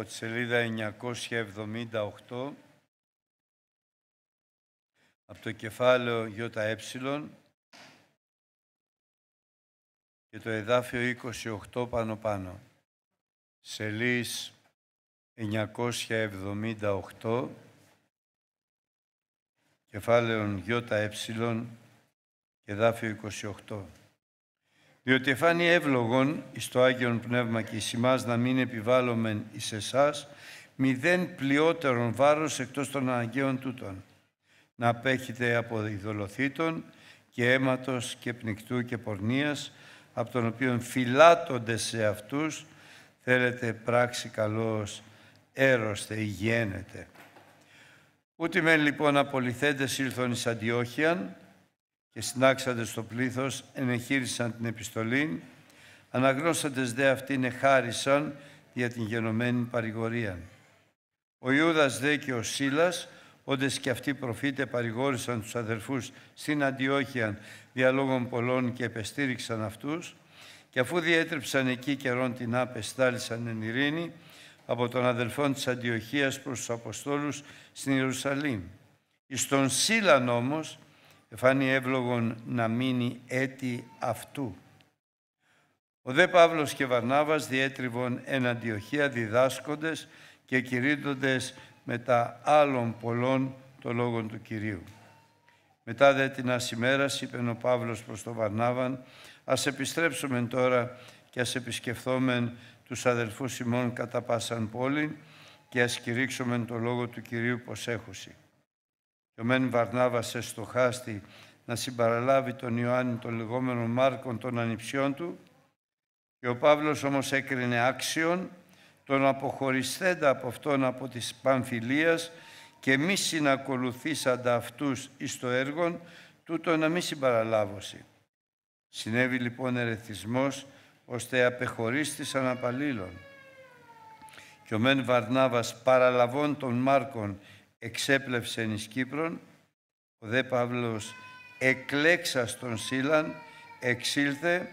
από τη σελίδα 978 από το κεφάλαιο ΙΕ και το εδάφιο 28 πάνω πάνω. Σελίς 978 κεφάλαιο ΙΕ και εδάφιο 28. Διότι εφάνει εύλογον εις το Άγιον Πνεύμα και εις εμάς να μην επιβάλλομεν εις εσάς μηδέν πλειότερον βάρος εκτός των αναγκαίων τούτων. Να απέχετε από ειδωλοθήτων και αίματος και πνικτού και πορνείας, από τον οποίο φυλάτονται σε αυτούς, θέλετε πράξη καλός, έρωστε, υγιένετε. Ούτε μεν λοιπόν απολυθέντες ήλθον εις Αντιόχιαν, και συνάξαντες στο πλήθος ενεχείρισαν την επιστολή, αναγνώσαντες δε αυτήν εχάρισαν για την γενομένη παρηγορία. Ο Ιούδας δε και ο Σίλας, όντες και αυτοί προφήτε παρηγόρησαν τους αδερφούς στην Αντιόχεια διαλόγων πολλών και επεστήριξαν αυτούς, και αφού διέτρεψαν εκεί καιρόν την άπεστάλησαν εν ειρήνη από των αδελφών της Αντιοχίας προς τους Αποστόλους στην Ιερουσαλήμ. Εις τον Σίλαν όμως, εφάνει εύλογον να μείνει έτη αυτού. Ο δε Παύλος και Βαρνάβας διέτριβον εν αντιοχία διδάσκοντες και κηρύττοντες μετά άλλων πολλών το λόγο του Κυρίου. Μετά δε την ασημέρας είπε ο Παύλος προς τον Βαρνάβαν «Ας επιστρέψουμε τώρα και ας επισκεφθόμεν τους αδελφούς ημών κατά πάσαν πόλη και ας κηρύξουμε το λόγο του Κυρίου πως και ο μεν βαρνάβασε στο χάστη να συμπαραλάβει τον Ιωάννη τον λεγόμενων Μάρκον των ανιψιών του και ο Παύλος όμως έκρινε άξιον τον αποχωριστέντα από αυτόν από της Παμφιλίας και μη συνακολουθήσαντα αυτούς εις το έργον, τούτο να μη συμπαραλάβωση. Συνέβη λοιπόν ερεθισμός, ώστε απεχωρίστησαν απαλλήλων. Και ο μεν Βαρνάβας παραλαβών των Μάρκων εξέπλευσε εις Κύπρον, ο δε Παύλος εκλέξας τον Σίλαν, εξήλθε,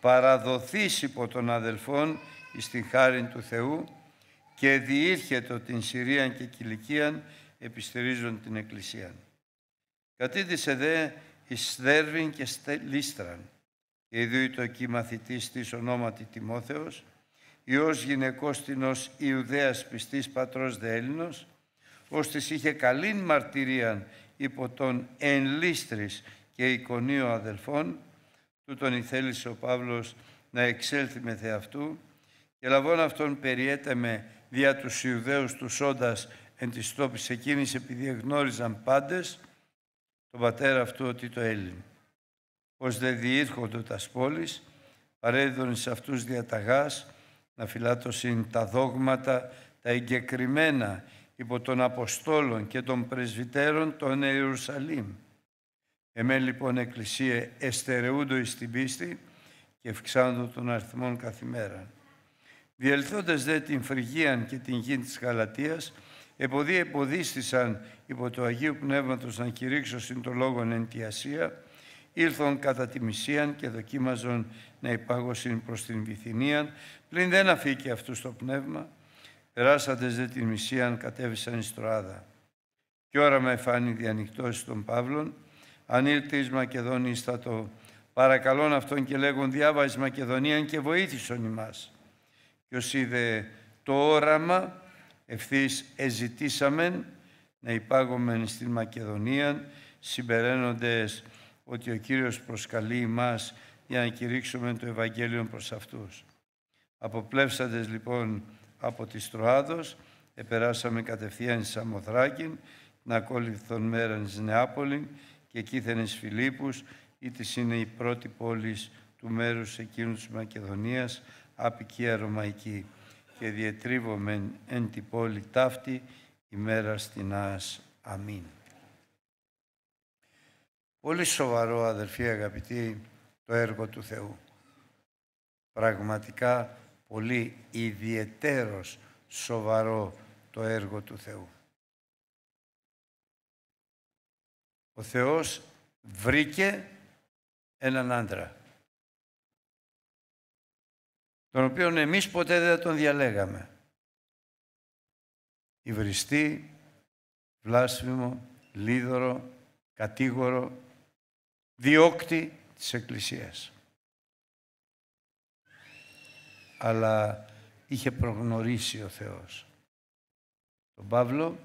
παραδοθείς υπό των αδελφών εις την χάριν του Θεού και διήρχετο την Συρίαν και Κιλικίαν επιστηρίζουν την Εκκλησία. Κατήτησε δε εις Δέρβιν και Λίστραν και ειδούει το εκεί μαθητής της ονόματι Τιμόθεος, ιός γυναικός ως Ιουδαίας πιστής πατρός δε Έλληνος, ώστις είχε καλήν μαρτυρίαν υπό τον εν και εικονίο αδελφών, του τον ηθέλησε ο Παύλος να εξέλθει με θεαυτού και λαβών αυτόν περιέτεμε δια τους Ιουδαίους του σόντας εν της τόπης εκείνης επειδή εγνώριζαν πάντες τον πατέρα αυτού ότι το Έλλην. Ως δε διήρχονται τας πόλης, παρέδιδον σε αυτούς διαταγάς να φυλάτωσιν τα δόγματα, τα εγκεκριμένα υπό των Αποστόλων και των Πρεσβυτέρων των Ιερουσαλήμ. Εμέ λοιπόν εκκλησία εστερεούντο εις την πίστη και ευξάνοντο των αριθμών καθημέραν. Διελθώντας δε την Φρυγίαν και την γη της Γαλατίας, εποδί εποδίστησαν υπό το Αγίου Πνεύματος να κηρύξωσιν το λόγον εν τη Ασία, ήλθον κατά τη μισίαν και δοκίμαζον να υπάγωσιν προς την Βυθινίαν, πλην δεν αφήκε αυτού το πνεύμα, Περάσατε δε την μισίαν κατέβησαν εις Τροάδα. Κι όραμα εφάνη διανυκτώσει των Παύλων, ήρθε εις Μακεδόνη το παρακαλών αυτών και λέγον διάβα εις Μακεδονίαν και βοήθησον ημάς. Κι ως είδε το όραμα, ευθύς εζητήσαμεν να υπάγομεν στην Μακεδονία, συμπεραίνοντες ότι ο Κύριος προσκαλεί ημάς για να κηρύξουμε το Ευαγγέλιο προς αυτούς. Αποπλέψαντες λοιπόν από τη Στροάδος, επεράσαμε κατευθείαν στη Σαμοθράκη, να ακόλυθον μέραν στη Νεάπολη και εκείθεν εις Φιλίππους, της είναι η πρώτη πολη του μέρους εκείνου της Μακεδονίας, απικία Ρωμαϊκή, και διετρίβομεν εν την πόλη ταύτη, ημέρα στην Αμήν. Πολύ σοβαρό, αδερφοί αγαπητοί, το έργο του Θεού. Πραγματικά πολύ ιδιαιτέρως σοβαρό το έργο του Θεού. Ο Θεός βρήκε έναν άντρα, τον οποίο εμείς ποτέ δεν τον διαλέγαμε. Υβριστή, βλάσφημο, λίδωρο, κατήγορο, διώκτη της Εκκλησίας. αλλά είχε προγνωρίσει ο Θεός. Τον Παύλο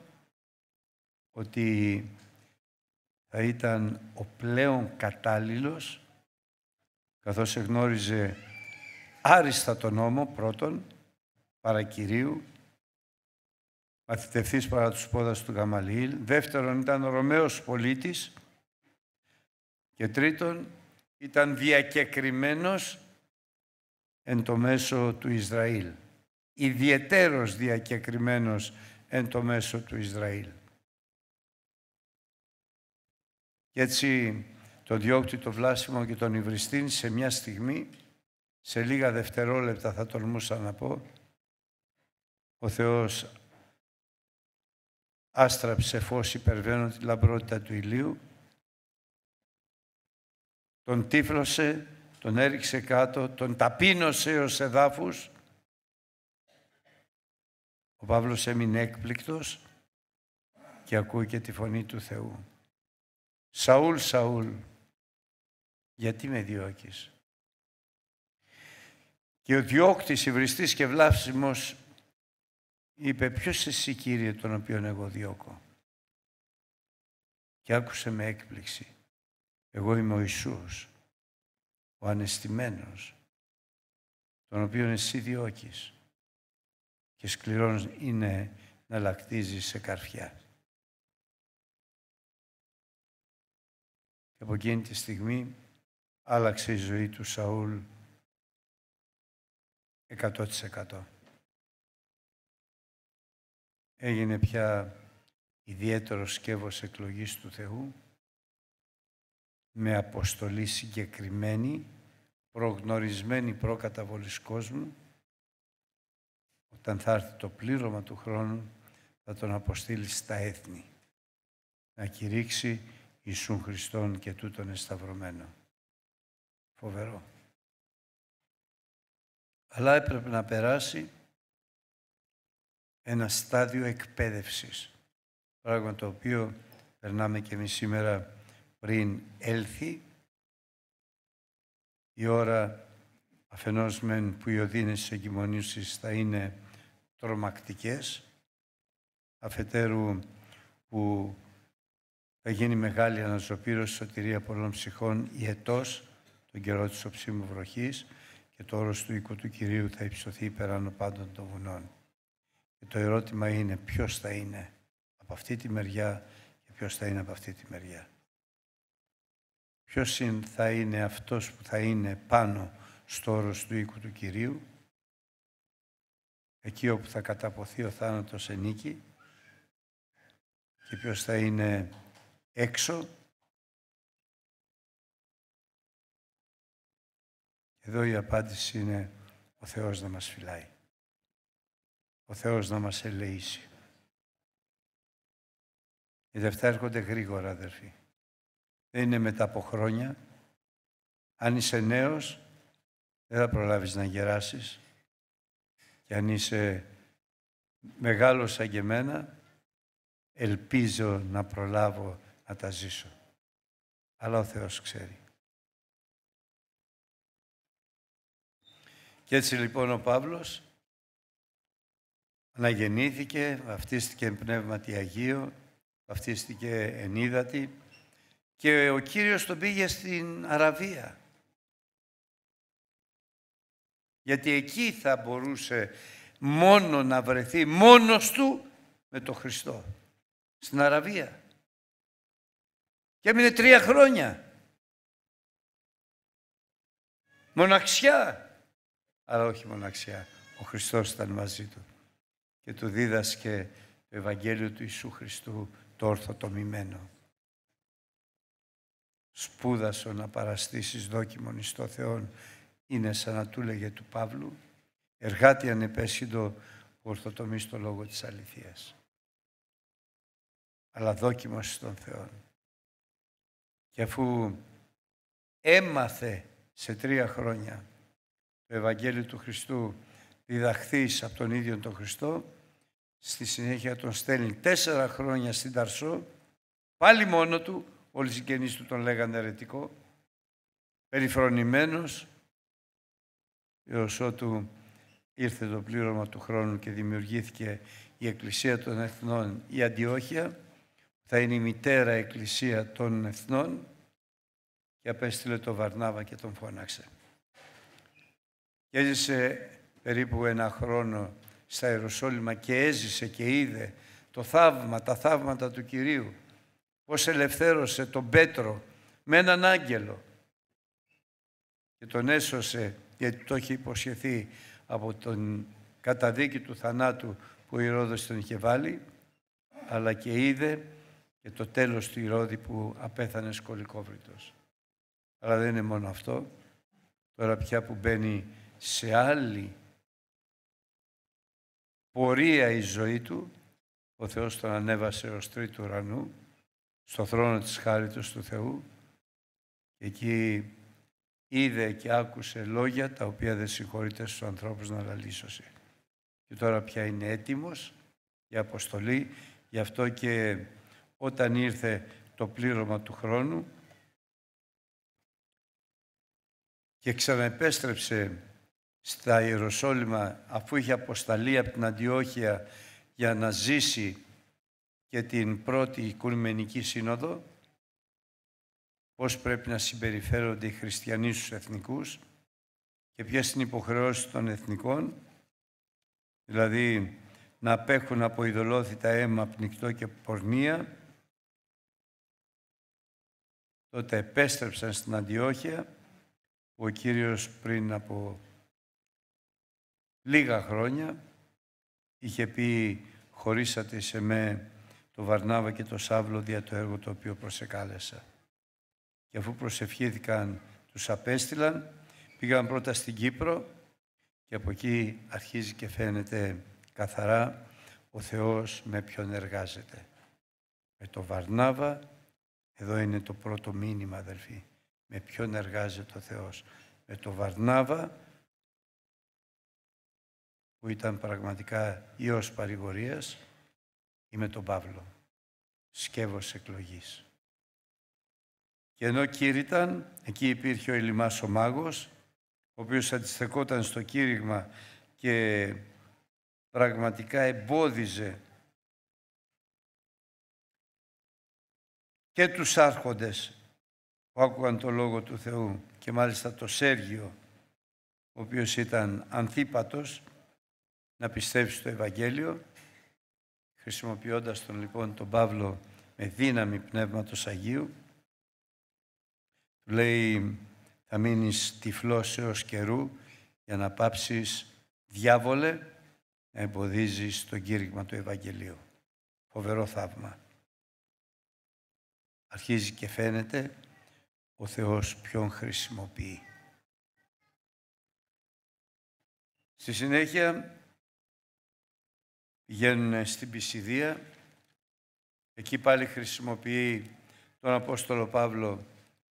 ότι θα ήταν ο πλέον κατάλληλος καθώς εγνώριζε άριστα τον νόμο πρώτον παρακυρίου μαθητευτής παρά τους πόδας του Γαμαλίλ δεύτερον ήταν ο Ρωμαίος πολίτης και τρίτον ήταν διακεκριμένος εν το μέσο του Ισραήλ. Ιδιαιτέρως διακεκριμένος εν το μέσο του Ισραήλ. Και έτσι το διώκτη, το βλάσιμο και τον υβριστήν σε μια στιγμή, σε λίγα δευτερόλεπτα θα τολμούσα να πω, ο Θεός άστραψε φως υπερβαίνω τη λαμπρότητα του ηλίου, τον τύφλωσε τον έριξε κάτω, τον ταπείνωσε ως εδάφους. Ο Παύλος έμεινε έκπληκτος και ακούει και τη φωνή του Θεού. Σαούλ, Σαούλ, γιατί με διώκεις. Και ο διώκτης, υβριστής και βλάψιμος είπε ποιος εσύ Κύριε τον οποίο εγώ διώκω. Και άκουσε με έκπληξη. Εγώ είμαι ο Ιησούς ο ανεστημένος, τον οποίον εσύ διώκεις και σκληρός είναι να λακτίζεις σε καρφιά. Και από εκείνη τη στιγμή άλλαξε η ζωή του Σαούλ 100%. Έγινε πια ιδιαίτερο σκεύος εκλογής του Θεού με αποστολή συγκεκριμένη, προγνωρισμένη προκαταβολής κόσμου. Όταν θα έρθει το πλήρωμα του χρόνου, θα τον αποστείλει στα έθνη. Να κηρύξει Ιησούν Χριστόν και τούτον εσταυρωμένο. Φοβερό. Αλλά έπρεπε να περάσει ένα στάδιο εκπαίδευσης. Πράγμα το οποίο περνάμε και εμείς σήμερα πριν έλθει η ώρα αφενός μεν που οι οδύνες της θα είναι τρομακτικές αφετέρου που θα γίνει μεγάλη αναζωπήρωση σωτηρία πολλών ψυχών η ετός τον καιρό της οψίμου βροχής και το όρος του οίκου του Κυρίου θα υψωθεί υπεράνω πάντων των βουνών. Και το ερώτημα είναι ποιος θα είναι από αυτή τη μεριά και ποιος θα είναι από αυτή τη μεριά. Ποιος θα είναι αυτός που θα είναι πάνω στο όρος του οίκου του Κυρίου, εκεί όπου θα καταποθεί ο θάνατος ενίκη, και ποιος θα είναι έξω. Εδώ η απάντηση είναι ο Θεός να μας φυλάει. Ο Θεός να μας ελεήσει. Οι Δευτά έρχονται γρήγορα, αδερφοί δεν είναι μετά από χρόνια. Αν είσαι νέος, δεν θα προλάβεις να γεράσεις. Και αν είσαι μεγάλος σαν και εμένα, ελπίζω να προλάβω να τα ζήσω. Αλλά ο Θεός ξέρει. Και έτσι λοιπόν ο Παύλος αναγεννήθηκε, βαφτίστηκε πνεύματι Αγίο, βαφτίστηκε ενίδατη, και ο Κύριος τον πήγε στην Αραβία. Γιατί εκεί θα μπορούσε μόνο να βρεθεί μόνος του με τον Χριστό. Στην Αραβία. Και έμεινε τρία χρόνια. Μοναξιά. Αλλά όχι μοναξιά. Ο Χριστός ήταν μαζί του. Και του δίδασκε το Ευαγγέλιο του Ιησού Χριστού το όρθο σπούδασο να παραστήσεις δόκιμον εις το Θεόν είναι σαν να του λέγε του Παύλου εργάτη ανεπέσχυντο που ορθοτομείς το λόγο της αληθείας αλλά δόκιμος στον Θεό και αφού έμαθε σε τρία χρόνια το Ευαγγέλιο του Χριστού διδαχθείς από τον ίδιο τον Χριστό στη συνέχεια τον στέλνει τέσσερα χρόνια στην Ταρσό πάλι μόνο του Όλοι οι συγγενείς του τον λέγανε αιρετικό. Περιφρονημένος, έως ότου ήρθε το πλήρωμα του χρόνου και δημιουργήθηκε η Εκκλησία των Εθνών, η Αντιόχεια, θα είναι η μητέρα Εκκλησία των Εθνών και απέστειλε τον Βαρνάβα και τον φώναξε. έζησε περίπου ένα χρόνο στα Ιεροσόλυμα και έζησε και είδε το θαύμα, τα θαύματα του Κυρίου πώς ελευθέρωσε τον Πέτρο με έναν άγγελο και τον έσωσε γιατί το είχε υποσχεθεί από τον καταδίκη του θανάτου που ο Ηρώδος τον είχε βάλει αλλά και είδε και το τέλος του Ηρώδη που απέθανε σκολικόβριτος. Αλλά δεν είναι μόνο αυτό. Τώρα πια που μπαίνει σε άλλη πορεία η ζωή του, ο Θεός τον ανέβασε ως τρίτου ουρανού στο θρόνο της χάριτος του Θεού εκεί είδε και άκουσε λόγια τα οποία δεν συγχωρείται στους ανθρώπους να λαλήσωσε. Και τώρα πια είναι έτοιμος για αποστολή, γι' αυτό και όταν ήρθε το πλήρωμα του χρόνου και ξαναεπέστρεψε στα Ιεροσόλυμα αφού είχε αποσταλεί από την Αντιόχεια για να ζήσει και την πρώτη Οικουμενική Σύνοδο πώς πρέπει να συμπεριφέρονται οι χριστιανοί στους εθνικούς και ποιες είναι οι υποχρεώσεις των εθνικών, δηλαδή να απέχουν από ειδωλόθητα αίμα, πνικτό και πορνεία. Τότε επέστρεψαν στην Αντιόχεια, που ο Κύριος πριν από λίγα χρόνια είχε πει «Χωρίσατε σε με το Βαρνάβα και το Σάβλο δια το έργο το οποίο προσεκάλεσα. Και αφού προσευχήθηκαν τους απέστειλαν, πήγαν πρώτα στην Κύπρο και από εκεί αρχίζει και φαίνεται καθαρά ο Θεός με ποιον εργάζεται. Με το Βαρνάβα, εδώ είναι το πρώτο μήνυμα αδελφοί, με ποιον εργάζεται ο Θεός. Με το Βαρνάβα που ήταν πραγματικά ιός παρηγορίας Είμαι τον Παύλο, σκεύος εκλογής. Και ενώ κήρυταν, εκεί υπήρχε ο Ηλιμάς ο μάγος, ο οποίος αντιστεκόταν στο κήρυγμα και πραγματικά εμπόδιζε και τους άρχοντες που άκουγαν το Λόγο του Θεού και μάλιστα το Σέργιο, ο οποίος ήταν ανθίπατος, να πιστεύει στο Ευαγγέλιο χρησιμοποιώντας τον λοιπόν τον Παύλο με δύναμη Πνεύματος Αγίου. Του λέει θα μείνεις τυφλός έως καιρού για να πάψεις διάβολε να εμποδίζεις το κήρυγμα του Ευαγγελίου. Φοβερό θαύμα. Αρχίζει και φαίνεται ο Θεός ποιον χρησιμοποιεί. Στη συνέχεια πηγαίνουν στην Πισιδία. Εκεί πάλι χρησιμοποιεί τον Απόστολο Παύλο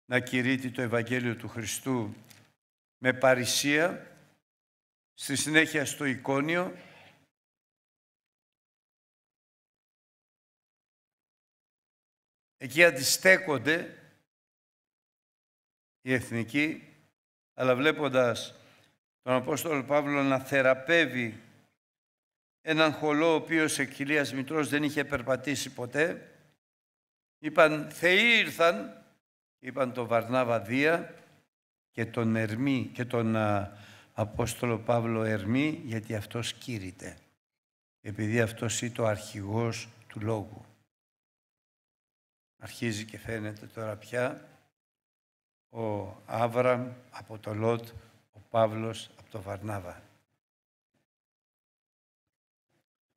να κηρύττει το Ευαγγέλιο του Χριστού με παρησία, στη συνέχεια στο εικόνιο, Εκεί αντιστέκονται οι εθνικοί, αλλά βλέποντας τον Απόστολο Παύλο να θεραπεύει έναν χολό ο οποίος ο Κιλίας Μητρός δεν είχε περπατήσει ποτέ. Είπαν «Θεοί ήρθαν», είπαν τον Βαρνάβα Δία και τον Ερμή και τον Απόστολο Παύλο Ερμή γιατί αυτός κήρυτε, επειδή αυτός ήταν ο αρχηγός του λόγου. Αρχίζει και φαίνεται τώρα πια ο Άβραμ από το Λότ, ο Παύλος από το Βαρνάβα.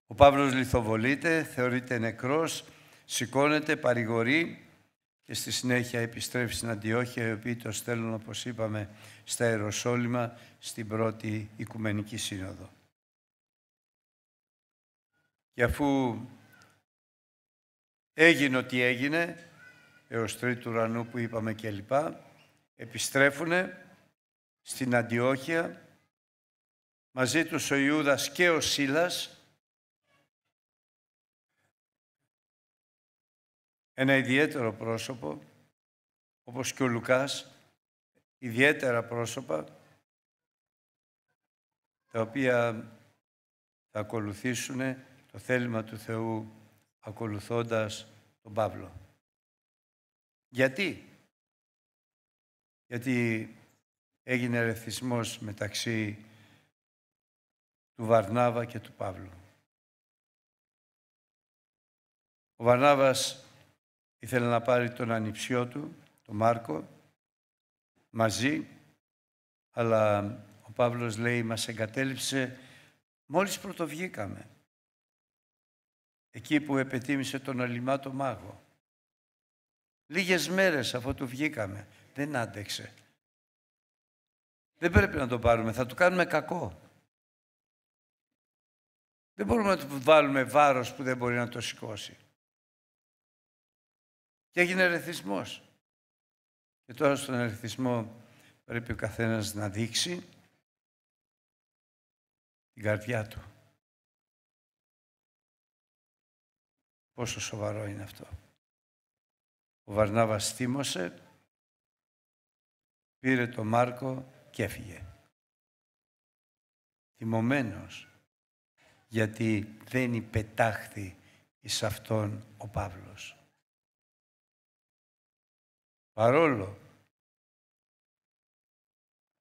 Ο Παύλος λιθοβολείται, θεωρείται νεκρός, σηκώνεται, παρηγορεί και στη συνέχεια επιστρέφει στην Αντιόχεια, οι οποίοι το στέλνουν, όπως είπαμε, στα Ιεροσόλυμα, στην πρώτη Οικουμενική Σύνοδο. Και αφού έγινε ό,τι έγινε, έως τρίτου ουρανού που είπαμε κλπ, επιστρέφουνε στην Αντιόχεια, μαζί τους ο Ιούδας και ο Σίλας, ένα ιδιαίτερο πρόσωπο, όπως και ο Λουκάς, ιδιαίτερα πρόσωπα, τα οποία θα ακολουθήσουν το θέλημα του Θεού ακολουθώντας τον Παύλο. Γιατί? Γιατί έγινε ρεθισμός μεταξύ του Βαρνάβα και του Παύλου. Ο Βαρνάβας Ήθελε να πάρει τον ανιψιό του, τον Μάρκο, μαζί, αλλά ο Παύλος λέει μας εγκατέλειψε μόλις πρωτοβγήκαμε. Εκεί που επετίμησε τον αλημάτο μάγο. Λίγες μέρες αφού του βγήκαμε. Δεν άντεξε. Δεν πρέπει να το πάρουμε. Θα του κάνουμε κακό. Δεν μπορούμε να του βάλουμε βάρος που δεν μπορεί να το σηκώσει. Και έγινε ερεθισμός. Και τώρα στον ερεθισμό πρέπει ο καθένας να δείξει την καρδιά του. Πόσο σοβαρό είναι αυτό. Ο Βαρνάβας θύμωσε, πήρε τον Μάρκο και έφυγε. Θυμωμένος, γιατί δεν υπετάχθη εις αυτόν ο Παύλος. Παρόλο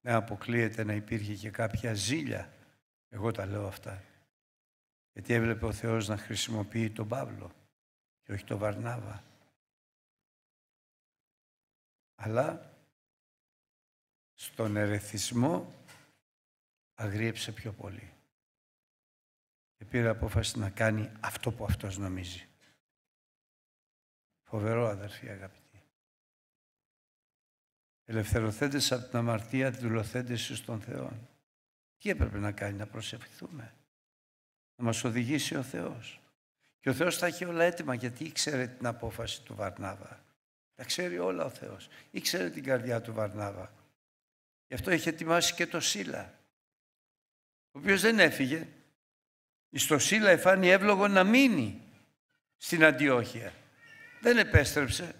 να αποκλείεται να υπήρχε και κάποια ζήλια. Εγώ τα λέω αυτά. Γιατί έβλεπε ο Θεός να χρησιμοποιεί τον Παύλο και όχι τον Βαρνάβα. Αλλά στον ερεθισμό αγρίεψε πιο πολύ. Και πήρε απόφαση να κάνει αυτό που αυτός νομίζει. Φοβερό αδερφή, αγαπητή ελευθερωθέντες από την αμαρτία, του εις τον Θεό. Τι έπρεπε να κάνει, να προσευχηθούμε. Να μας οδηγήσει ο Θεός. Και ο Θεός θα έχει όλα έτοιμα γιατί ήξερε την απόφαση του Βαρνάβα. Τα ξέρει όλα ο Θεός. Ήξερε την καρδιά του Βαρνάβα. Γι' αυτό είχε ετοιμάσει και το Σίλα. Ο οποίος δεν έφυγε. Εις το Σίλα εφάνει εύλογο να μείνει στην Αντιόχεια. Δεν επέστρεψε.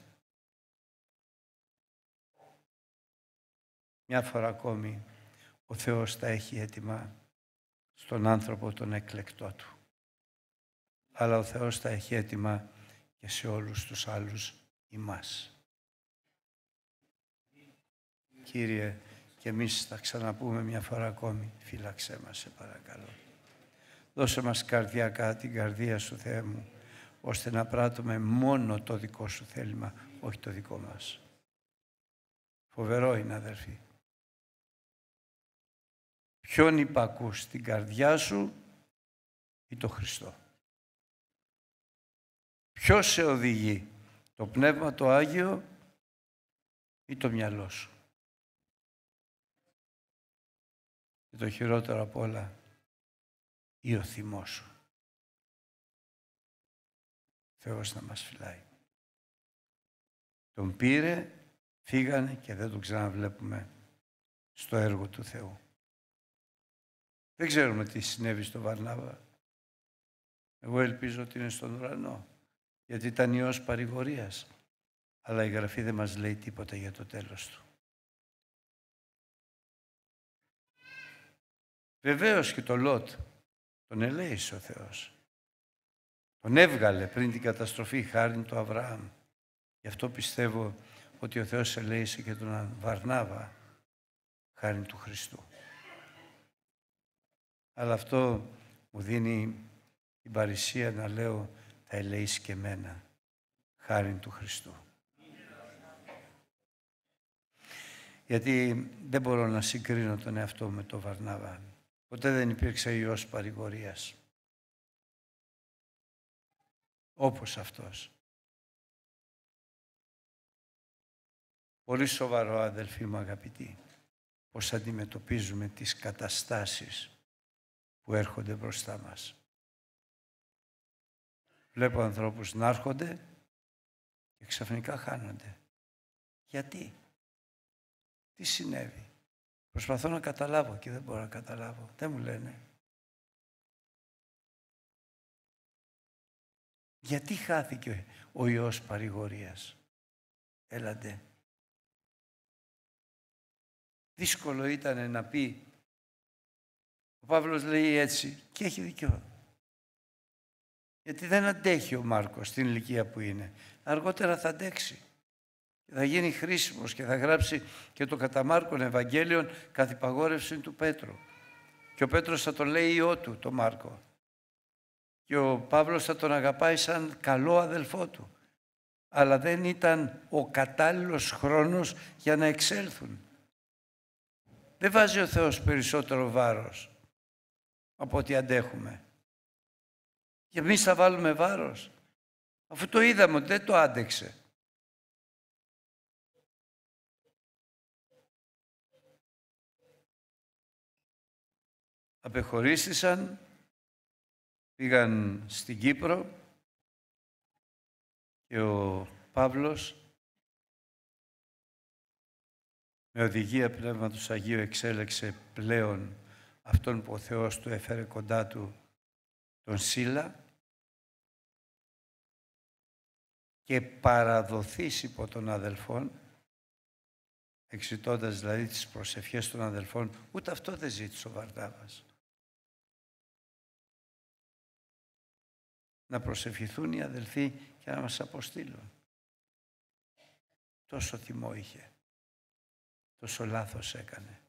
μια φορά ακόμη ο Θεός τα έχει έτοιμα στον άνθρωπο τον εκλεκτό του. Αλλά ο Θεός τα έχει έτοιμα και σε όλους τους άλλους εμάς. Κύριε, και εμείς θα ξαναπούμε μια φορά ακόμη, φύλαξέ μας, σε παρακαλώ. Δώσε μας καρδιακά την καρδία σου, Θεέ μου, ώστε να πράττουμε μόνο το δικό σου θέλημα, όχι το δικό μας. Φοβερό είναι, αδερφοί. Ποιον υπακούς στην καρδιά σου ή το Χριστό. Ποιος σε οδηγεί, το Πνεύμα το Άγιο ή το μυαλό σου. Και το χειρότερο απ' όλα, ή ο θυμός σου. Θεός να μας φυλάει. Τον πήρε, φύγανε και δεν τον ξαναβλέπουμε στο έργο του Θεού. Δεν ξέρουμε τι συνέβη στο Βαρνάβα. Εγώ ελπίζω ότι είναι στον ουρανό, γιατί ήταν ιός παρηγορίας. Αλλά η Γραφή δεν μας λέει τίποτα για το τέλος του. Βεβαίως και το Λότ τον ελέησε ο Θεός. Τον έβγαλε πριν την καταστροφή χάρη του Αβραάμ. Γι' αυτό πιστεύω ότι ο Θεός ελέησε και τον Βαρνάβα χάρη του Χριστού. Αλλά αυτό μου δίνει την παρησία να λέω θα ελεείς και εμένα, χάρη του Χριστού. Γιατί δεν μπορώ να συγκρίνω τον εαυτό με τον Βαρνάβα. Ποτέ δεν υπήρξε Υιός παρηγορίας. Όπως αυτός. Πολύ σοβαρό αδελφοί μου αγαπητοί, πως αντιμετωπίζουμε τις καταστάσεις που έρχονται μπροστά μας. Βλέπω ανθρώπους να έρχονται και ξαφνικά χάνονται. Γιατί. Τι συνέβη. Προσπαθώ να καταλάβω και δεν μπορώ να καταλάβω. Δεν μου λένε. Γιατί χάθηκε ο Υιός παρηγορίας. Έλαντε. Δύσκολο ήταν να πει ο Παύλος λέει έτσι και έχει δικαιό. Γιατί δεν αντέχει ο Μάρκος στην ηλικία που είναι. Αργότερα θα αντέξει. θα γίνει χρήσιμος και θα γράψει και το κατά Μάρκον Ευαγγέλιον καθ' του Πέτρου. Και ο Πέτρος θα τον λέει ιό του, τον Μάρκο. Και ο Παύλος θα τον αγαπάει σαν καλό αδελφό του. Αλλά δεν ήταν ο κατάλληλος χρόνος για να εξέλθουν. Δεν βάζει ο Θεός περισσότερο βάρος από ό,τι αντέχουμε. Και εμείς θα βάλουμε βάρος. Αφού το είδαμε ότι δεν το άντεξε. Απεχωρίστησαν, πήγαν στην Κύπρο και ο Παύλος με οδηγία Πνεύματος Αγίου εξέλεξε πλέον αυτόν που ο Θεός του έφερε κοντά του τον Σίλα και παραδοθείς υπό των αδελφών εξητώντας δηλαδή τις προσευχές των αδελφών ούτε αυτό δεν ζήτησε ο Βαρδάβας να προσευχηθούν οι αδελφοί και να μας αποστείλουν τόσο θυμό είχε τόσο λάθος έκανε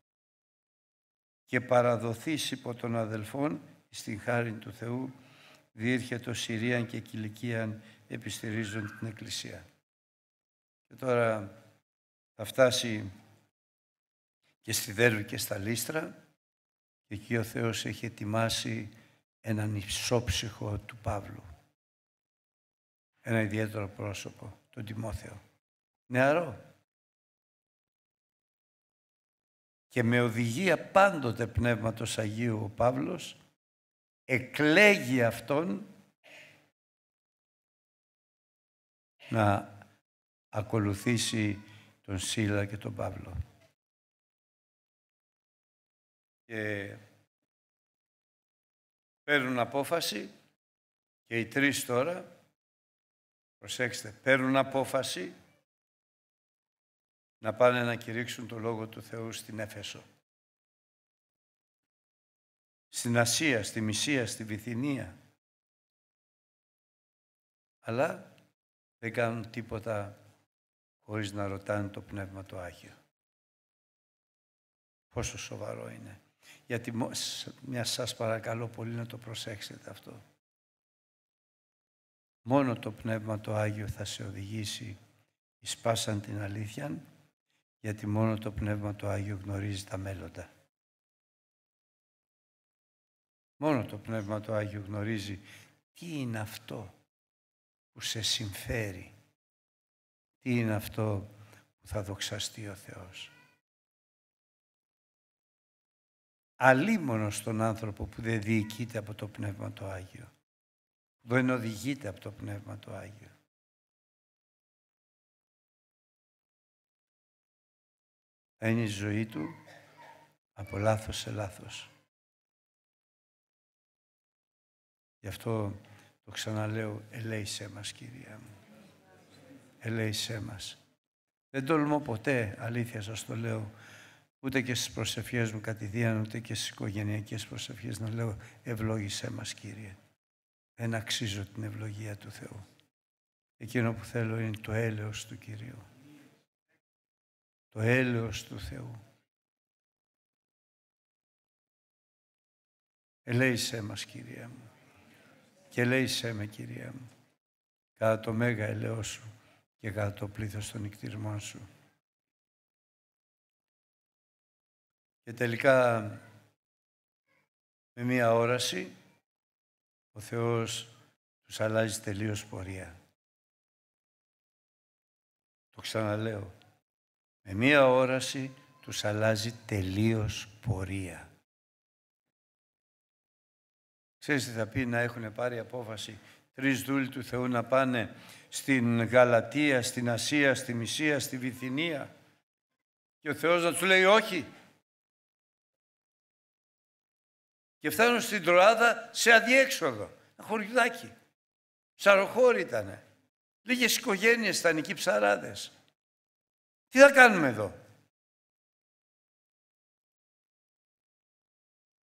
και παραδοθείς υπό των αδελφών στην χάρη του Θεού το Συρίαν και Κιλικίαν επιστηρίζουν την Εκκλησία. Και τώρα θα φτάσει και στη Δέρβη και στα Λίστρα και εκεί ο Θεός έχει ετοιμάσει έναν ισόψυχο του Παύλου. Ένα ιδιαίτερο πρόσωπο, τον Τιμόθεο. Νεαρό, και με οδηγία πάντοτε Πνεύματος Αγίου ο Παύλος εκλέγει αυτόν να ακολουθήσει τον Σίλα και τον Παύλο. Και παίρνουν απόφαση και οι τρεις τώρα, προσέξτε, παίρνουν απόφαση να πάνε να κηρύξουν το Λόγο του Θεού στην Έφεσο. Στην Ασία, στη Μυσία, στη Βυθινία. Αλλά δεν κάνουν τίποτα χωρίς να ρωτάνε το Πνεύμα το Άγιο. Πόσο σοβαρό είναι. Γιατί μια σας παρακαλώ πολύ να το προσέξετε αυτό. Μόνο το Πνεύμα το Άγιο θα σε οδηγήσει εις πάσαν την αλήθεια γιατί μόνο το Πνεύμα το Άγιο γνωρίζει τα μέλλοντα. Μόνο το Πνεύμα το Άγιο γνωρίζει τι είναι αυτό που σε συμφέρει, τι είναι αυτό που θα δοξαστεί ο Θεός. Αλίμονος τον άνθρωπο που δεν διοικείται από το Πνεύμα το Άγιο, δεν οδηγείται από το Πνεύμα το Άγιο. είναι η ζωή του από λάθος σε λάθος. Γι' αυτό το ξαναλέω, ελέησέ μας Κύριε μου. Ελέησέ μας. Δεν τολμώ ποτέ, αλήθεια σας το λέω, ούτε και στις προσευχές μου κατηδίαν, ούτε και στις οικογενειακές προσευχές να λέω ευλόγησέ μας Κύριε. Δεν αξίζω την ευλογία του Θεού. Εκείνο που θέλω είναι το έλεος του Κυρίου το έλεος του Θεού. Ελέησέ μας, Κυρία μου. Και ελέησέ με, Κυρία μου, κατά το μέγα ελαιό σου και κατά το πλήθος των νικτυρμών σου. Και τελικά, με μία όραση, ο Θεός τους αλλάζει τελείως πορεία. Το ξαναλέω, με μία όραση τους αλλάζει τελείως πορεία. Ξέρεις τι θα πει να έχουν πάρει απόφαση τρεις δούλοι του Θεού να πάνε στην Γαλατία, στην Ασία, στη Μυσία, στη Βυθινία και ο Θεός να τους λέει όχι. Και φτάνουν στην Τροάδα σε αδιέξοδο, ένα χωριουδάκι. Ψαροχώρη ήτανε. Λίγες οικογένειες ήταν εκεί ψαράδες. Τι θα κάνουμε εδώ.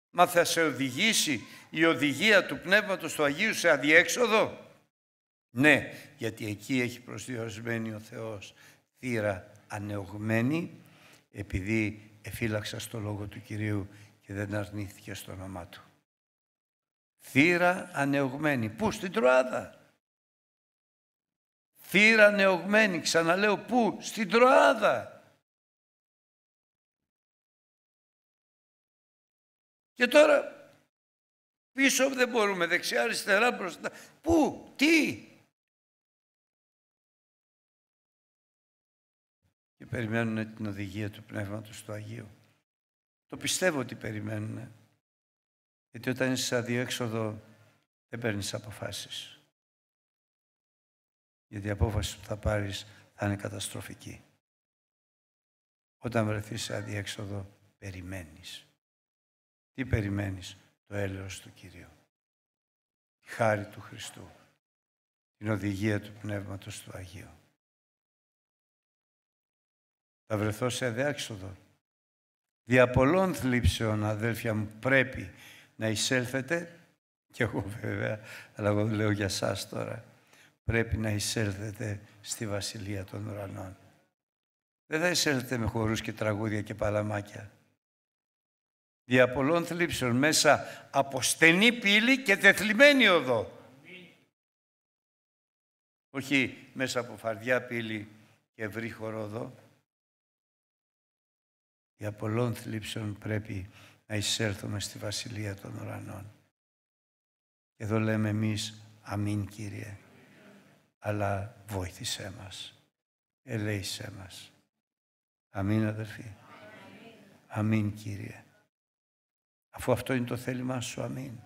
Μα θα σε οδηγήσει η οδηγία του Πνεύματος του Αγίου σε αδιέξοδο. Ναι, γιατί εκεί έχει προσδιορισμένη ο Θεός θύρα ανεωγμένη, επειδή εφύλαξα στο λόγο του Κυρίου και δεν αρνήθηκε στο όνομά Του. Θύρα ανεωγμένη. Πού στην Τροάδα θύρα νεογμένη, ξαναλέω πού, στην Τροάδα. Και τώρα πίσω δεν μπορούμε, δεξιά, αριστερά, μπροστά. Πού, τι. Και περιμένουν την οδηγία του Πνεύματος του Αγίου. Το πιστεύω ότι περιμένουν. Γιατί όταν είσαι σε αδιέξοδο δεν παίρνεις αποφάσεις γιατί η απόφαση που θα πάρεις θα είναι καταστροφική. Όταν βρεθείς σε αδιέξοδο, περιμένεις. Τι περιμένεις, το έλεος του Κυρίου, η χάρη του Χριστού, την οδηγία του Πνεύματος του Αγίου. Θα βρεθώ σε αδιέξοδο. Δια πολλών θλίψεων, αδέλφια μου, πρέπει να εισέλθετε, και εγώ βέβαια, αλλά εγώ λέω για σας τώρα, πρέπει να εισέλθετε στη Βασιλεία των Ουρανών. Δεν θα εισέλθετε με χορούς και τραγούδια και παλαμάκια. Δια πολλών θλίψεων μέσα από στενή πύλη και τεθλιμμένη οδό. Όχι μέσα από φαρδιά πύλη και ευρύ οδό. Δια πολλών θλίψεων πρέπει να εισέλθουμε στη Βασιλεία των Ουρανών. Και εδώ λέμε εμείς «Αμήν Κύριε» αλλά βοήθησέ μας, ελέησέ μας. Αμήν αδερφοί, Αμήν Κύριε. Αφού αυτό είναι το θέλημά σου, αμήν.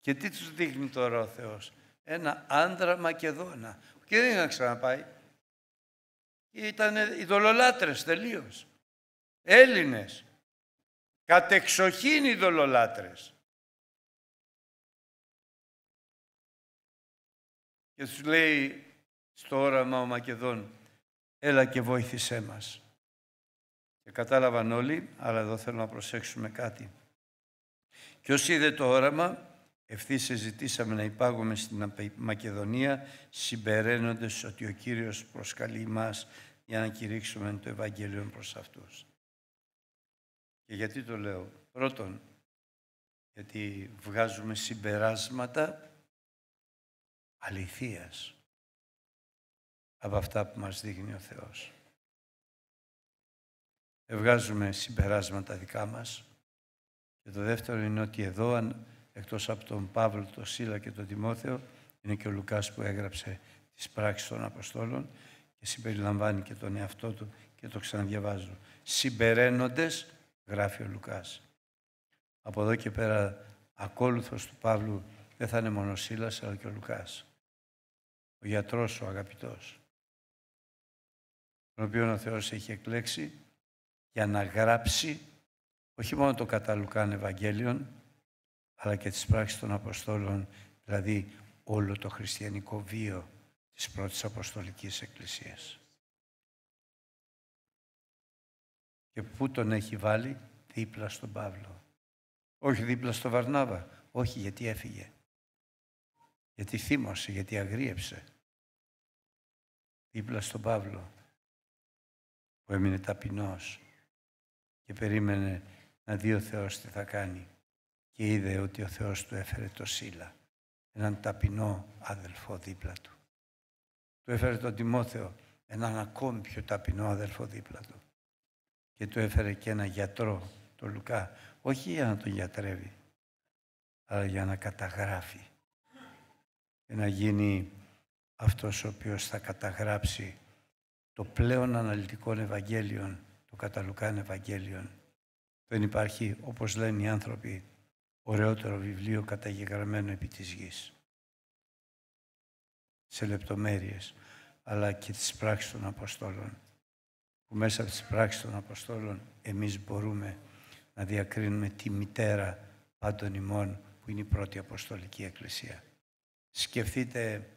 Και τι τους δείχνει τώρα ο Θεός. Ένα άντρα Μακεδόνα. Και δεν είχαν ξαναπάει. Ήταν ειδωλολάτρες τελείως. Έλληνες. Κατεξοχήν ειδωλολάτρες. και τους λέει στο όραμα ο Μακεδόν «Έλα και βοήθησέ μας». Και κατάλαβαν όλοι, αλλά εδώ θέλω να προσέξουμε κάτι. Και όσοι είδε το όραμα, ευθύς ζητήσαμε να υπάγουμε στην Μακεδονία, συμπεραίνοντας ότι ο Κύριος προσκαλεί μας για να κηρύξουμε το Ευαγγέλιο προς αυτούς. Και γιατί το λέω. Πρώτον, γιατί βγάζουμε συμπεράσματα αληθείας από αυτά που μας δείχνει ο Θεός. Ευγάζουμε συμπεράσματα δικά μας και το δεύτερο είναι ότι εδώ, αν, εκτός από τον Παύλο, τον Σίλα και τον Τιμόθεο, είναι και ο Λουκάς που έγραψε τις πράξεις των Αποστόλων και συμπεριλαμβάνει και τον εαυτό του και το ξαναδιαβάζω. Συμπεραίνοντες, γράφει ο Λουκάς. Από εδώ και πέρα, ακόλουθος του Παύλου δεν θα είναι μόνο ο Σίλας, αλλά και ο Λουκάς ο γιατρός ο αγαπητός, τον οποίο ο Θεός έχει εκλέξει για να γράψει όχι μόνο το κατά Λουκάν Ευαγγέλιον, αλλά και τις πράξεις των Αποστόλων, δηλαδή όλο το χριστιανικό βίο της πρώτης Αποστολικής Εκκλησίας. Και πού τον έχει βάλει, δίπλα στον Παύλο. Όχι δίπλα στον Βαρνάβα, όχι γιατί έφυγε. Γιατί θύμωσε, γιατί αγρίεψε δίπλα στον Παύλο που έμεινε ταπεινός και περίμενε να δει ο Θεός τι θα κάνει και είδε ότι ο Θεός του έφερε το Σίλα, έναν ταπεινό αδελφό δίπλα του. Του έφερε τον Τιμόθεο, έναν ακόμη πιο ταπεινό αδελφό δίπλα του και του έφερε και ένα γιατρό, τον Λουκά, όχι για να τον γιατρεύει, αλλά για να καταγράφει και να γίνει αυτός ο οποίος θα καταγράψει το πλέον αναλυτικό Ευαγγέλιο, το καταλουκάν Ευαγγέλιο. Δεν υπάρχει, όπως λένε οι άνθρωποι, ωραιότερο βιβλίο καταγεγραμμένο επί της γης. Σε λεπτομέρειες, αλλά και τις πράξεις των Αποστόλων. Που μέσα από τις πράξεις των Αποστόλων εμείς μπορούμε να διακρίνουμε τη μητέρα πάντων ημών που είναι η πρώτη Αποστολική Εκκλησία. Σκεφτείτε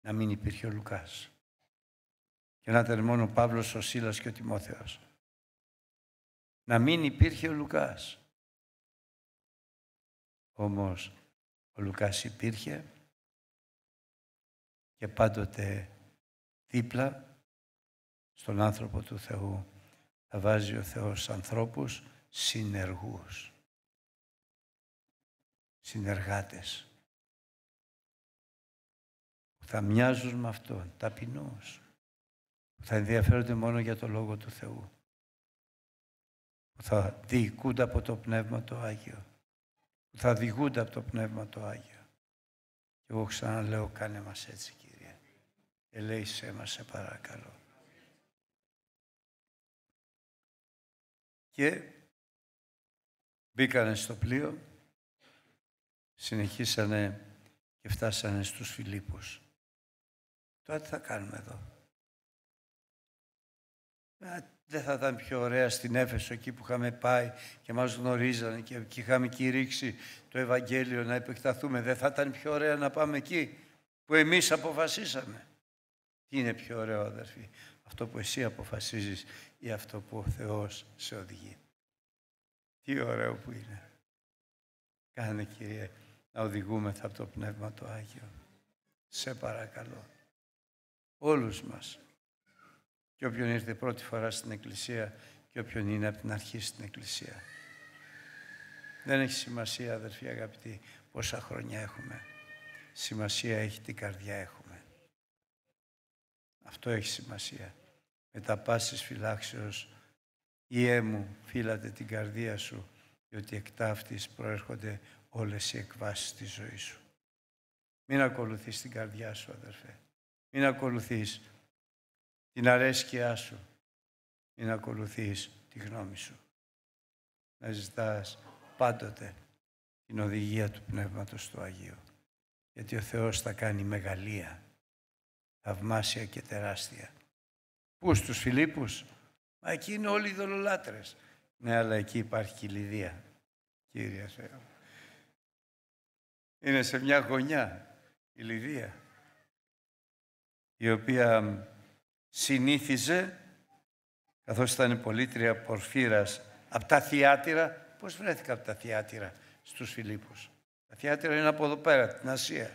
να μην υπήρχε ο Λουκάς. Και να ήταν μόνο ο Παύλος, ο Σίλας και ο Τιμόθεος. Να μην υπήρχε ο Λουκάς. Όμως ο Λουκάς υπήρχε και πάντοτε δίπλα στον άνθρωπο του Θεού θα βάζει ο Θεός ανθρώπους συνεργούς, συνεργάτες θα μοιάζουν με Αυτόν, ταπεινούς, που θα ενδιαφέρονται μόνο για το Λόγο του Θεού, που θα διοικούνται από το Πνεύμα το Άγιο, που θα διηγούνται από το Πνεύμα το Άγιο. Και εγώ ξαναλέω, κάνε μας έτσι, Κύριε. Ελέησέ μας, σε παρακαλώ. Και μπήκανε στο πλοίο, συνεχίσανε και φτάσανε στους Φιλίππους. Τώρα τι θα κάνουμε εδώ. Δεν θα ήταν πιο ωραία στην Έφεσο εκεί που είχαμε πάει και μας γνωρίζανε και είχαμε κηρύξει το Ευαγγέλιο να επεκταθούμε. Δεν θα ήταν πιο ωραία να πάμε εκεί που εμείς αποφασίσαμε. Τι είναι πιο ωραίο αδερφή. Αυτό που εσύ αποφασίζεις ή αυτό που ο Θεός σε οδηγεί. Τι ωραίο που είναι. Κάνε Κύριε να οδηγούμεθα από το Πνεύμα το Άγιο. Σε παρακαλώ όλους μας. Και όποιον ήρθε πρώτη φορά στην Εκκλησία και όποιον είναι από την αρχή στην Εκκλησία. Δεν έχει σημασία, αδερφοί αγαπητοί, πόσα χρόνια έχουμε. Σημασία έχει τι καρδιά έχουμε. Αυτό έχει σημασία. τα πάσης φυλάξεως, Υιέ μου, φύλατε την καρδία σου, διότι εκ ταύτης προέρχονται όλες οι εκβάσεις της ζωής σου. Μην ακολουθείς την καρδιά σου, αδερφέ. Μην ακολουθείς την αρέσκειά σου. μην ακολουθείς τη γνώμη σου. Να ζητάς πάντοτε την οδηγία του Πνεύματος του Αγίου. Γιατί ο Θεός θα κάνει μεγαλεία, θαυμάσια και τεράστια. Πού στους Φιλίππους, μα εκεί είναι όλοι οι δολολάτρες. Ναι, αλλά εκεί υπάρχει Λυδία, Κύριε Θεό. Είναι σε μια γωνιά η Λιδία η οποία συνήθιζε, καθώς ήταν πολίτρια Πορφύρας, από τα Θιάτυρα. Πώς βρέθηκα από τα Θιάτυρα στους Φιλίππους. Τα Θιάτυρα είναι από εδώ πέρα, την Ασία.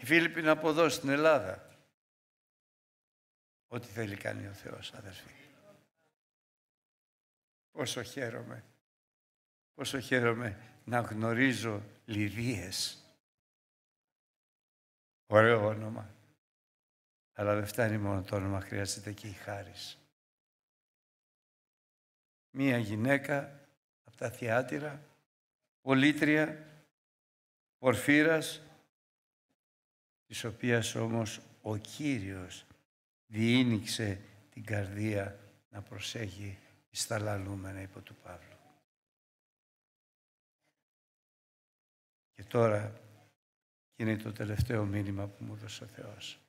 Οι Φίλιπποι είναι από εδώ, στην Ελλάδα. Ό,τι θέλει κάνει ο Θεός, αδερφοί. Πόσο χαίρομαι. Πόσο χαίρομαι να γνωρίζω λιδίες. Ωραίο όνομα. Αλλά δεν φτάνει μόνο το όνομα, χρειάζεται και η χάρη. Μία γυναίκα από τα θεάτυρα, πολίτρια, πορφύρας, της οποίας όμως ο Κύριος διήνυξε την καρδία να προσέχει στα λαλούμενα υπό του Παύλου. Και τώρα είναι το τελευταίο μήνυμα που μου δώσε ο Θεός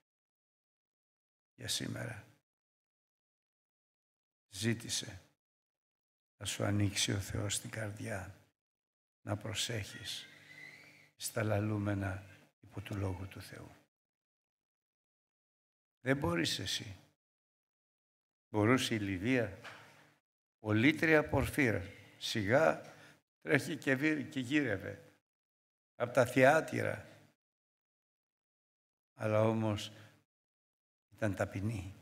για σήμερα. Ζήτησε να σου ανοίξει ο Θεός την καρδιά, να προσέχεις στα λαλούμενα υπό του Λόγου του Θεού. Δεν μπορείς εσύ. Μπορούσε η Λιβύα, ολίτρια πορφύρα, σιγά τρέχει και γύρευε από τα θεάτυρα. Αλλά όμως ήταν ταπεινή.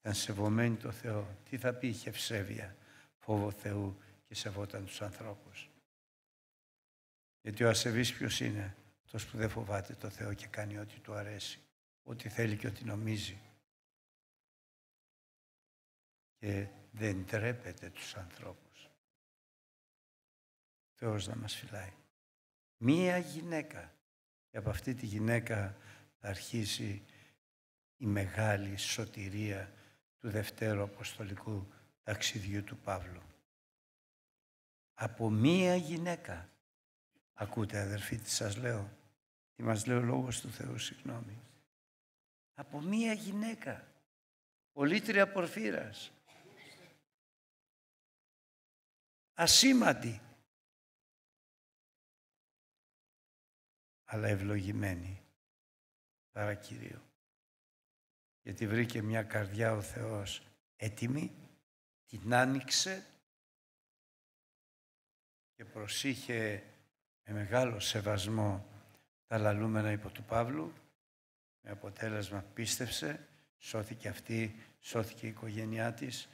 Ήταν σεβωμένη το Θεό. Τι θα πει είχε ευσέβεια, φόβο Θεού και σεβόταν τους ανθρώπους. Γιατί ο ασεβής ποιος είναι, αυτός που δεν φοβάται το Θεό και κάνει ό,τι του αρέσει, ό,τι θέλει και ό,τι νομίζει. Και δεν τρέπεται τους ανθρώπους. Ο Θεός να μας φυλάει. Μία γυναίκα. Και από αυτή τη γυναίκα θα αρχίσει η μεγάλη σωτηρία του Δευτέρου Αποστολικού ταξιδιού του Παύλου. Από μία γυναίκα, ακούτε αδερφοί τι σας λέω, τι μας λέει ο Λόγος του Θεού, συγγνώμη. Από μία γυναίκα, πολίτρια Πορφύρας, ασήμαντη, αλλά ευλογημένη, παρακυρίω γιατί βρήκε μια καρδιά ο Θεός έτοιμη, την άνοιξε και προσήχε με μεγάλο σεβασμό τα λαλούμενα υπό του Παύλου, με αποτέλεσμα πίστευσε, σώθηκε αυτή, σώθηκε η οικογένειά της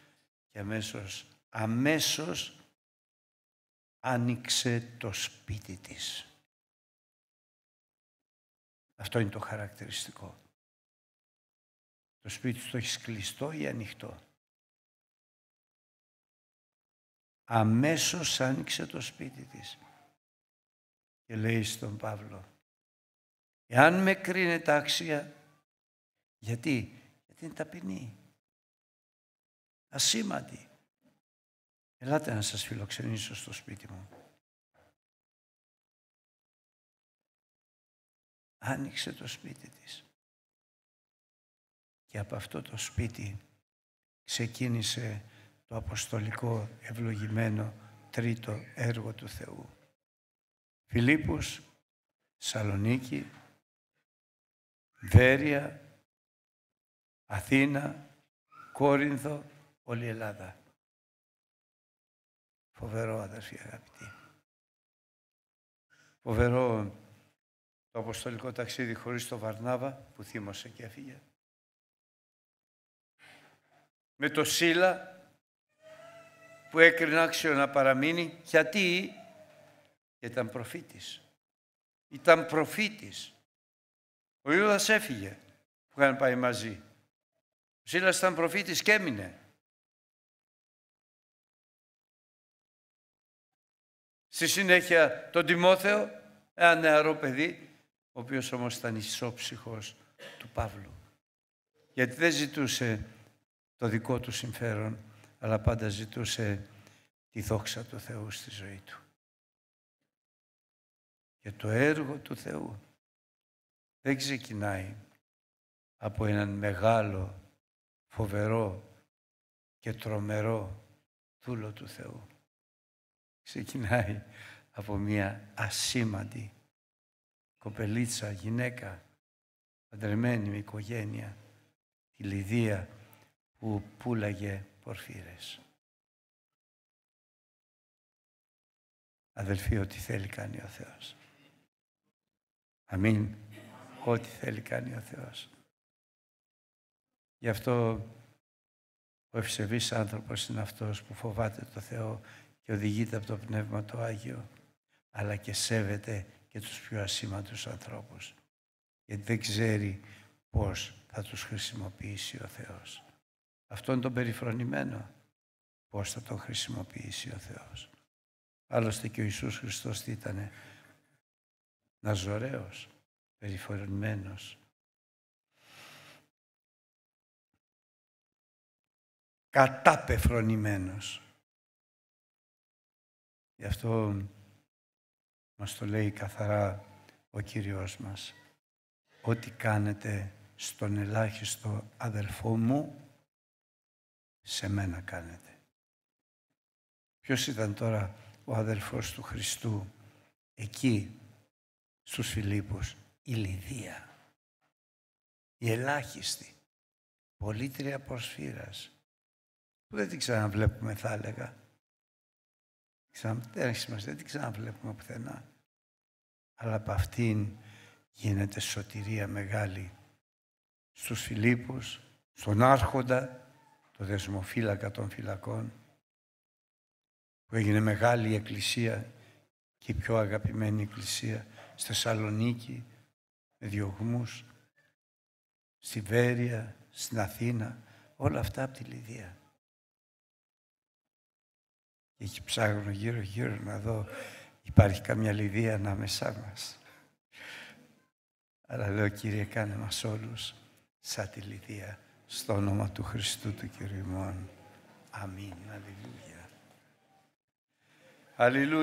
και αμέσως, αμέσως άνοιξε το σπίτι της. Αυτό είναι το χαρακτηριστικό. Το σπίτι σου το έχεις κλειστό ή ανοιχτό. Αμέσως άνοιξε το σπίτι της και λέει στον Παύλο «Εάν με κρίνετε άξια, γιατί, γιατί είναι ταπεινή, ασήμαντη, ελάτε να σας φιλοξενήσω στο σπίτι μου». Άνοιξε το σπίτι της. Και από αυτό το σπίτι ξεκίνησε το αποστολικό ευλογημένο τρίτο έργο του Θεού. Φιλίππους, Σαλονίκη, Βέρεια, Αθήνα, Κόρινθο, όλη η Ελλάδα. Φοβερό αδερφοί αγαπητοί. Φοβερό το αποστολικό ταξίδι χωρίς το Βαρνάβα που θύμωσε και έφυγε με το Σίλα που έκρινε άξιο να παραμείνει γιατί ήταν προφήτης. Ήταν προφήτης. Ο Ιούδας έφυγε που είχαν πάει μαζί. Ο Σίλας ήταν προφήτης και έμεινε. Στη συνέχεια τον Τιμόθεο, ένα νεαρό παιδί, ο οποίος όμως ήταν ισόψυχος του Παύλου. Γιατί δεν ζητούσε το δικό του συμφέρον, αλλά πάντα ζητούσε τη δόξα του Θεού στη ζωή του. Και το έργο του Θεού δεν ξεκινάει από έναν μεγάλο, φοβερό και τρομερό δούλο του Θεού. Ξεκινάει από μία ασήμαντη κοπελίτσα, γυναίκα, παντρεμένη με οικογένεια, τη Λιδία, που πουλάγε πορφύρες. Αδελφοί, ό,τι θέλει κάνει ο Θεός. Αμήν. Ό,τι θέλει κάνει ο Θεός. Γι' αυτό ο ευσεβής άνθρωπος είναι αυτός που φοβάται το Θεό και οδηγείται από το Πνεύμα το Άγιο, αλλά και σέβεται και τους πιο ασήμαντους ανθρώπους. Γιατί δεν ξέρει πώς θα τους χρησιμοποιήσει ο Θεός αυτό είναι τον περιφρονημένο, πώς θα τον χρησιμοποιήσει ο Θεός. Άλλωστε και ο Ιησούς Χριστός τι ήτανε, ναζωραίος, περιφρονημένος. Κατάπεφρονημένος. Γι' αυτό μας το λέει καθαρά ο Κύριος μας. Ό,τι κάνετε στον ελάχιστο αδελφό μου, σε μένα κάνετε. Ποιος ήταν τώρα ο αδελφός του Χριστού εκεί στους Φιλίππους, η Λιδία, η ελάχιστη, πολίτρια προσφύρας, που δεν την ξαναβλέπουμε θα έλεγα. Δεν έχει σημασία, δεν την ξαναβλέπουμε πουθενά. Αλλά από αυτήν γίνεται σωτηρία μεγάλη στους Φιλίππους, στον Άρχοντα, το δεσμοφύλακα των φυλακών, που έγινε μεγάλη εκκλησία και η πιο αγαπημένη εκκλησία στη Θεσσαλονίκη, με διωγμούς, στη Βέρεια, στην Αθήνα, όλα αυτά από τη Λιδία. Και εκεί ψάχνω γύρω γύρω να δω υπάρχει καμιά Λιδία ανάμεσά μας. Αλλά λέω Κύριε κάνε μας όλους σαν τη Λιδία στο όνομα του Χριστού του Κυρίου Αμήν. Αλληλούια. Αλληλούια.